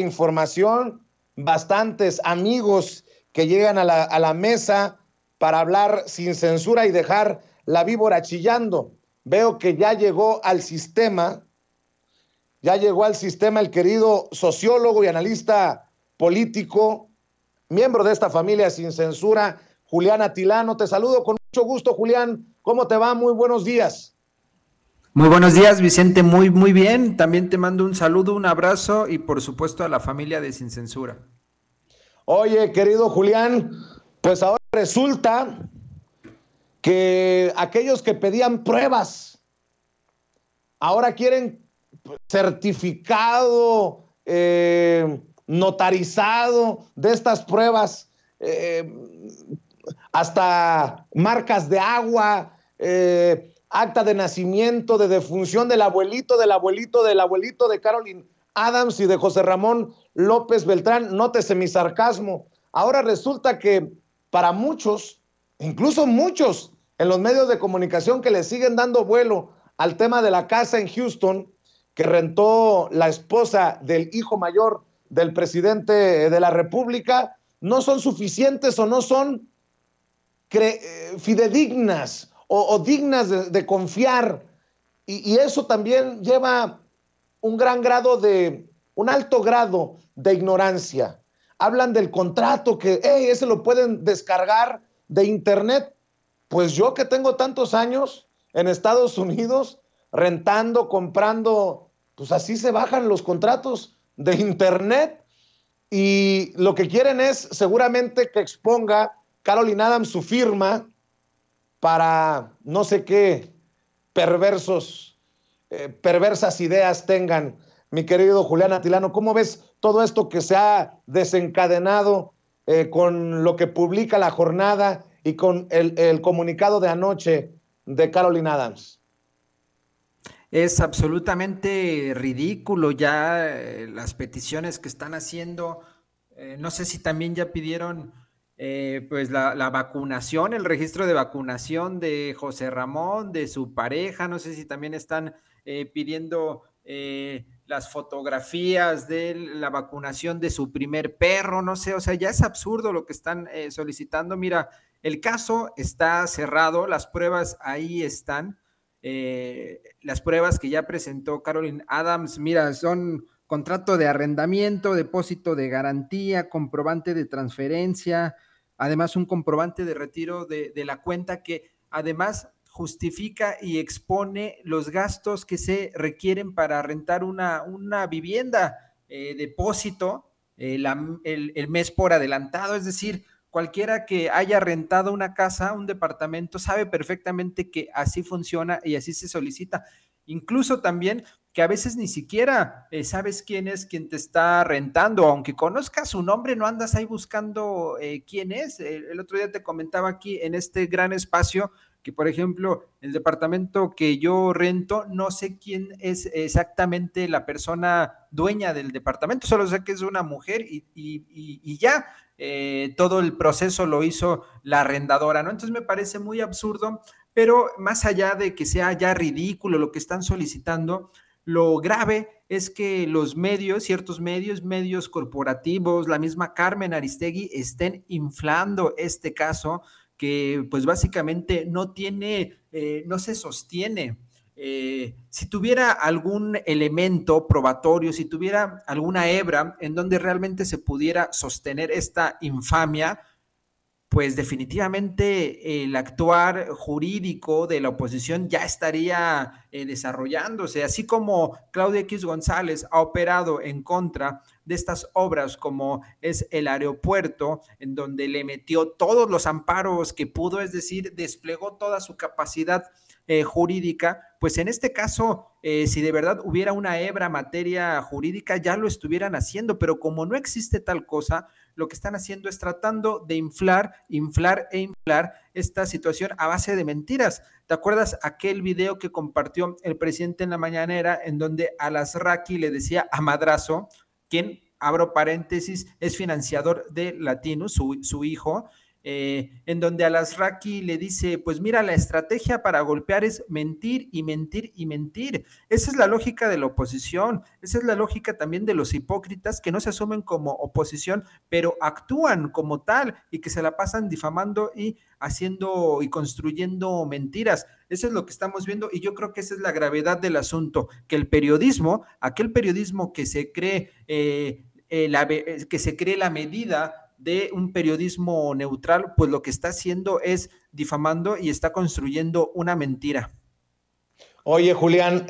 información, bastantes amigos que llegan a la, mesa para hablar sin censura y dejar la víbora chillando. Veo que ya llegó al sistema, ya llegó al sistema el querido sociólogo y analista político, miembro de esta familia sin censura, Julián Atilano. Te saludo con mucho gusto, Julián. ¿Cómo te va? Muy buenos días. Muy buenos días, Vicente. Muy, muy bien. También te mando un saludo, un abrazo y por supuesto a la familia de Sin Censura. Oye, querido Julián, pues ahora resulta que aquellos que pedían pruebas, ahora quieren certificado, eh, notarizado de estas pruebas, eh, hasta marcas de agua. Eh, acta de nacimiento, de defunción del abuelito, del abuelito, del abuelito de Carolyn Adams y de José Ramón López Beltrán. Nótese mi sarcasmo. Ahora resulta que para muchos, incluso muchos en los medios de comunicación que le siguen dando vuelo al tema de la casa en Houston que rentó la esposa del hijo mayor del presidente de la República, no son suficientes o no son eh, fidedignas o, dignas de, confiar. Y, eso también lleva un gran grado de, un alto grado de ignorancia. Hablan del contrato que, hey, ese lo pueden descargar de internet. Pues yo que tengo tantos años en Estados Unidos, rentando, comprando, pues así se bajan los contratos de internet. Y lo que quieren es seguramente que exponga Caroline Adams su firma para no sé qué perversos, eh, perversas ideas tengan. Mi querido Julián Atilano, ¿cómo ves todo esto que se ha desencadenado eh, con lo que publica la jornada y con el, comunicado de anoche de Caroline Adams? Es absolutamente ridículo ya eh, las peticiones que están haciendo. no sé si también ya pidieron eh, pues la, vacunación, el registro de vacunación de José Ramón, de su pareja, no sé si también están eh, pidiendo eh, las fotografías de la vacunación de su primer perro, no sé, o sea, ya es absurdo lo que están solicitando. Mira, el caso está cerrado, las pruebas ahí están, las pruebas que ya presentó Carolyn Adams, mira, son contrato de arrendamiento, depósito de garantía, comprobante de transferencia, además un comprobante de retiro de, la cuenta que además justifica y expone los gastos que se requieren para rentar una, una vivienda, eh, depósito, eh, el, el mes por adelantado, es decir, cualquiera que haya rentado una casa, un departamento, sabe perfectamente que así funciona y así se solicita. Incluso también que a veces ni siquiera eh, sabes quién es quien te está rentando, aunque conozcas su nombre, no andas ahí buscando eh, quién es. Eh, el, otro día te comentaba aquí en este gran espacio que, por ejemplo, el departamento que yo rento, no sé quién es exactamente la persona dueña del departamento, solo sé que es una mujer y, ya. todo el proceso lo hizo la arrendadora, ¿no? Entonces me parece muy absurdo, pero más allá de que sea ya ridículo lo que están solicitando, lo grave es que los medios, ciertos medios, medios corporativos, la misma Carmen Aristegui, estén inflando este caso que pues básicamente no tiene, eh, no se sostiene. Eh, si tuviera algún elemento probatorio, si tuviera alguna hebra en donde realmente se pudiera sostener esta infamia, pues definitivamente el actuar jurídico de la oposición ya estaría eh, desarrollándose, así como Claudia X González ha operado en contra de estas obras como es el aeropuerto, en donde le metió todos los amparos que pudo, es decir, desplegó toda su capacidad eh, jurídica, pues en este caso, eh, si de verdad hubiera una hebra materia jurídica, ya lo estuvieran haciendo, pero como no existe tal cosa, lo que están haciendo es tratando de inflar, inflar e inflar esta situación a base de mentiras. ¿Te acuerdas aquel video que compartió el presidente en la mañanera en donde a las le decía a Madrazo, quien, abro paréntesis, es financiador de Latino, su hijo, eh, en donde Alasraki le dice, pues mira, la estrategia para golpear es mentir y mentir y mentir. Esa es la lógica de la oposición, esa es la lógica también de los hipócritas que no se asumen como oposición, pero actúan como tal y que se la pasan difamando y haciendo y construyendo mentiras. Eso es lo que estamos viendo y yo creo que esa es la gravedad del asunto, que el periodismo, aquel periodismo que se cree, eh, eh, la, que se cree la medida de un periodismo neutral, pues lo que está haciendo es difamando y está construyendo una mentira. Oye, Julián,